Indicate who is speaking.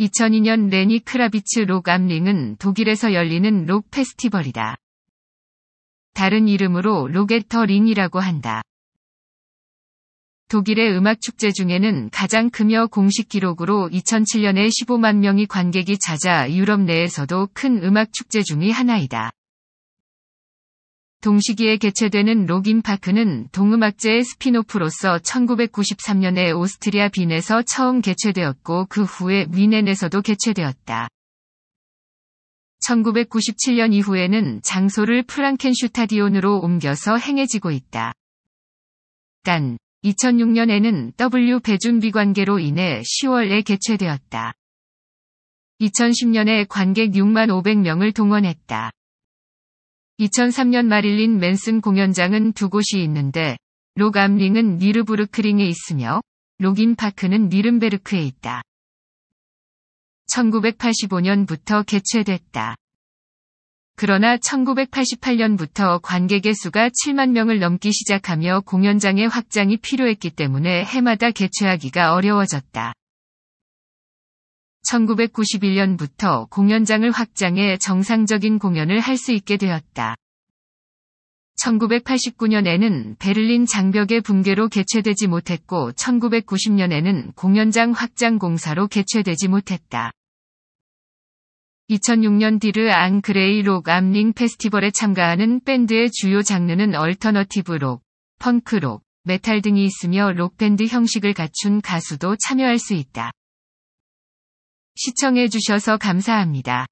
Speaker 1: 2002년 레니 크라비츠 록 암링은 독일에서 열리는 록 페스티벌이다. 다른 이름으로 로게터 링이라고 한다. 독일의 음악 축제 중에는 가장 크며 공식 기록으로 2007년에 15만 명이 관객이 찾아 유럽 내에서도 큰 음악 축제 중의 하나이다. 동시기에 개최되는 로긴파크는 동음악제의 스피노프로서 1993년에 오스트리아 빈에서 처음 개최되었고 그 후에 위넨에서도 개최되었다. 1997년 이후에는 장소를 프랑켄슈타디온으로 옮겨서 행해지고 있다. 단, 2006년에는 W 배준비 관계로 인해 10월에 개최되었다. 2010년에 관객 6만 500명을 동원했다. 2003년 마릴린 맨슨 공연장은 두 곳이 있는데 로암링은 니르부르크링에 있으며 로긴파크는 니른베르크에 있다. 1985년부터 개최됐다. 그러나 1988년부터 관객의 수가 7만 명을 넘기 시작하며 공연장의 확장이 필요했기 때문에 해마다 개최하기가 어려워졌다. 1991년부터 공연장을 확장해 정상적인 공연을 할 수 있게 되었다. 1989년에는 베를린 장벽의 붕괴로 개최되지 못했고 1990년에는 공연장 확장 공사로 개최되지 못했다. 2006년 디르 안 그레이 록 암링 페스티벌에 참가하는 밴드의 주요 장르는 얼터너티브 록, 펑크 록, 메탈 등이 있으며 록밴드 형식을 갖춘 가수도 참여할 수 있다. 시청해주셔서 감사합니다.